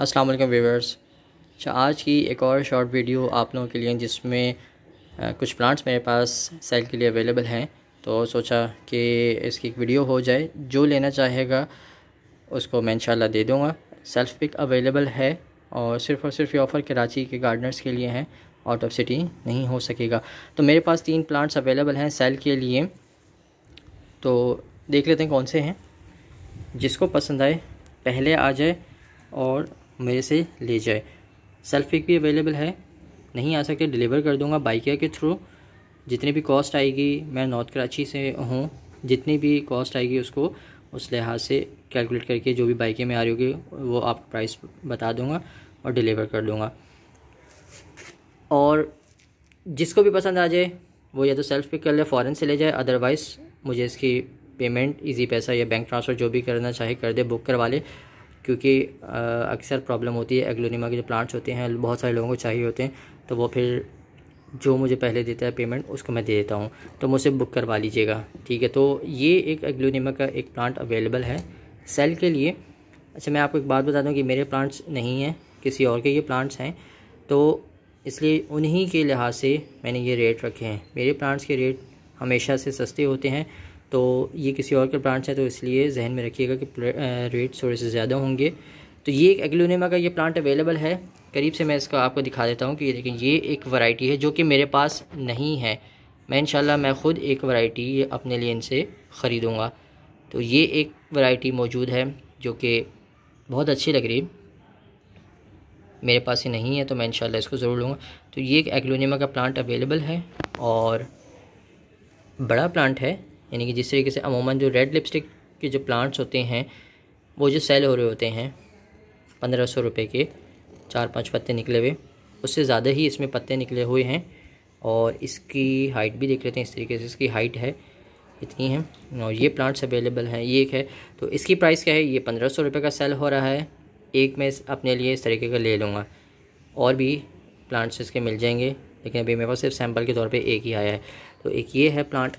अस्सलाम वालेकुम व्यूवर्स अच्छा आज की एक और शॉर्ट वीडियो आप लोगों के लिए जिसमें कुछ प्लांट्स मेरे पास सेल के लिए अवेलेबल हैं तो सोचा कि इसकी एक वीडियो हो जाए जो लेना चाहेगा उसको मैं इंशाल्लाह दे दूँगा सेल्फ पिक अवेलेबल है और सिर्फ़ और सिर्फ ये ऑफ़र कराची के गार्डनर्स के लिए हैं आउट ऑफ सिटी नहीं हो सकेगा तो मेरे पास तीन प्लांट्स अवेलेबल हैं सेल के लिए तो देख लेते हैं कौन से हैं जिसको पसंद आए पहले आ जाए और मेरे से ले जाए सेल्फ पिक भी अवेलेबल है नहीं आ सकते डिलीवर कर दूंगा बाइकिया के थ्रू जितनी भी कॉस्ट आएगी मैं नॉर्थ कराची से हूँ जितनी भी कॉस्ट आएगी उसको उस लिहाज से कैलकुलेट करके जो भी बाइकें में आ रही होगी वो आप प्राइस बता दूँगा और डिलीवर कर दूँगा और जिसको भी पसंद आ जाए वो या तो सेल्फ पिक कर ले फ़ौरन से ले जाए अदरवाइज़ मुझे इसकी पेमेंट इजी पैसा या बैंक ट्रांसफ़र जो भी करना चाहे कर दे बुक करवा ले क्योंकि अक्सर प्रॉब्लम होती है एग्लोनीमा के जो प्लांट्स होते हैं बहुत सारे लोगों को चाहिए होते हैं तो वो फिर जो मुझे पहले देता है पेमेंट उसको मैं दे देता हूँ तो मुझसे बुक करवा लीजिएगा ठीक है तो ये एक एग्लोनीमा का एक प्लांट अवेलेबल है सेल के लिए अच्छा मैं आपको एक बात बता दूँ कि मेरे प्लांट्स नहीं हैं किसी और के ये प्लांट्स हैं तो इसलिए उन्हीं के लिहाज से मैंने ये रेट रखे हैं मेरे प्लांट्स के रेट हमेशा से सस्ते होते हैं तो ये किसी और के प्लांट्स हैं तो इसलिए जहन में रखिएगा कि रेट थोड़े से ज़्यादा होंगे तो ये एक एग्लोनेमा का ये प्लांट अवेलेबल है करीब से मैं इसका आपको दिखा देता हूँ कि ये देखें ये एक वैरायटी है जो कि मेरे पास नहीं है मैं इन मैं ख़ुद एक वैरायटी ये अपने लिए इनसे ख़रीदूँगा तो ये एक वैरायटी मौजूद है जो कि बहुत अच्छी लग रही है मेरे पास ये नहीं है तो मैं इन इसको ज़रूर लूँगा तो ये एक एग्लोनीमा का प्लांट अवेलेबल है और बड़ा प्लांट है यानी कि जिस तरीके से अमूमन जो रेड लिपस्टिक के जो प्लांट्स होते हैं वो जो सेल हो रहे होते हैं पंद्रह सौ रुपये के चार पांच पत्ते निकले हुए उससे ज़्यादा ही इसमें पत्ते निकले हुए हैं और इसकी हाइट भी देख लेते हैं इस तरीके से इसकी हाइट है इतनी है और ये प्लांट्स अवेलेबल हैं ये एक है तो इसकी प्राइस क्या है ये पंद्रह सौ रुपये का सेल हो रहा है एक मैं अपने लिए इस तरीके का ले लूँगा और भी प्लांट्स इसके मिल जाएंगे लेकिन अभी मेरे पास सिर्फ सैम्पल के तौर पे एक ही आया है तो एक ये है प्लांट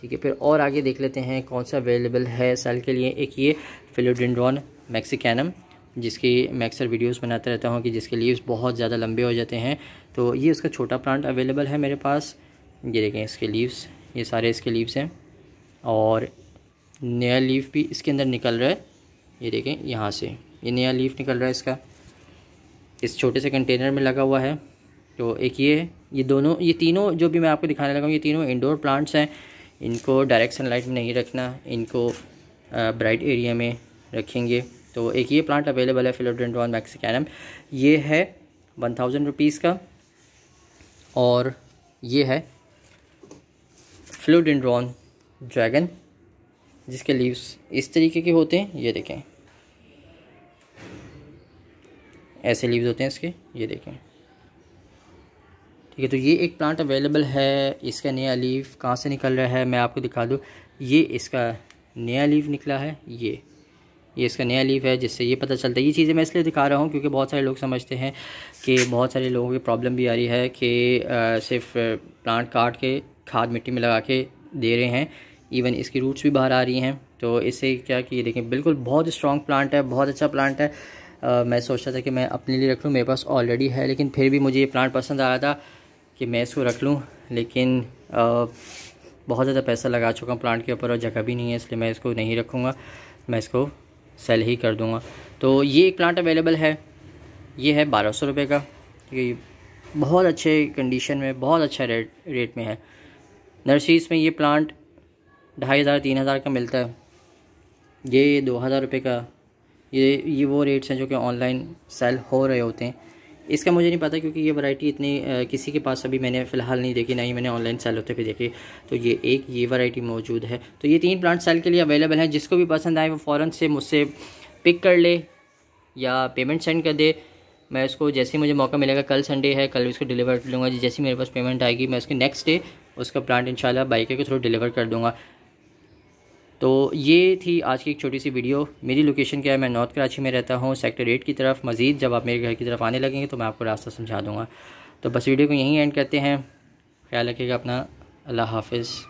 ठीक है फिर और आगे देख लेते हैं कौन सा अवेलेबल है सेल के लिए एक ये फिलोडेंड्रॉन मैक्सिकैनम जिसकी मैं अक्सर वीडियोज़ बनाता रहता हूँ कि जिसके लीव्स बहुत ज़्यादा लंबे हो जाते हैं तो ये उसका छोटा प्लांट अवेलेबल है मेरे पास ये देखें इसके लीव्स ये सारे इसके लीव्स हैं और नया लीव भी इसके अंदर निकल रहा है ये देखें यहाँ से ये नया लीव निकल रहा है इसका इस छोटे से कंटेनर में लगा हुआ है तो एक ये ये दोनों ये तीनों जो भी मैं आपको दिखाने लगा हूँ ये तीनों इंडोर प्लांट्स हैं इनको डायरेक्ट सनलाइट में नहीं रखना इनको ब्राइट एरिया में रखेंगे तो एक ये प्लांट अवेलेबल है फिलोडेंड्रॉन मैक्सिकैनम ये है वन थाउजेंड रुपीज़ का और ये है फ्लोडेंड्रॉन ड्रैगन जिसके लीव्स इस तरीके के होते हैं ये देखें ऐसे लीव्स होते हैं इसके ये देखें ठीक है तो ये एक प्लांट अवेलेबल है इसका नया लीफ कहाँ से निकल रहा है मैं आपको दिखा दूँ ये इसका नया लीफ निकला है ये ये इसका नया लीफ है जिससे ये पता चलता है ये चीज़ें मैं इसलिए दिखा रहा हूँ क्योंकि बहुत सारे लोग समझते हैं कि बहुत सारे लोगों की प्रॉब्लम भी आ रही है कि सिर्फ प्लांट काट के खाद मिट्टी में लगा के दे रहे हैं इवन इसकी रूट्स भी बाहर आ रही हैं तो इससे क्या कि ये देखें बिल्कुल बहुत स्ट्रॉन्ग प्लांट है बहुत अच्छा प्लांट है आ, मैं सोचता था कि मैं अपने लिए रख लूँ मेरे पास ऑलरेडी है लेकिन फिर भी मुझे ये प्लांट पसंद आया था कि मैं इसको रख लूँ लेकिन आ, बहुत ज़्यादा पैसा लगा चुका हूँ प्लांट के ऊपर और जगह भी नहीं है इसलिए मैं इसको नहीं रखूँगा मैं इसको सेल ही कर दूँगा तो ये एक प्लांट अवेलेबल है ये है बारह सौ रुपये का ये बहुत अच्छे कंडीशन में बहुत अच्छा रेट रेट में है नर्सरीज़ में ये प्लांट ढाई हज़ार तीन हज़ार का मिलता है ये दो हज़ार रुपये का ये ये वो रेट्स हैं जो कि ऑनलाइन सेल हो रहे होते हैं इसका मुझे नहीं पता क्योंकि ये वैरायटी इतनी किसी के पास अभी मैंने फ़िलहाल नहीं देखी ना ही मैंने ऑनलाइन सेल होते हुए देखी तो ये एक ये वैरायटी मौजूद है तो ये तीन प्लांट सेल के लिए अवेलेबल हैं जिसको भी पसंद आए वो फ़ौर से मुझसे पिक कर ले या पेमेंट सेंड कर दे मैं उसको जैसे ही मुझे मौका मिलेगा कल संडे है कल उसको डिलीवर कर लूँगा जैसे मेरे पास पेमेंट आएगी मैं उसके नेक्स्ट डे उसका प्लांट शाला बाइक के थ्रू डिलीवर कर दूँगा तो ये थी आज की एक छोटी सी वीडियो मेरी लोकेशन क्या है मैं नॉर्थ कराची में रहता हूँ सेक्टर एट की तरफ मज़ीद जब आप मेरे घर की तरफ आने लगेंगे तो मैं आपको रास्ता समझा दूँगा तो बस वीडियो को यहीं एंड करते हैं ख्याल रखिएगा अपना अल्लाह हाफिज़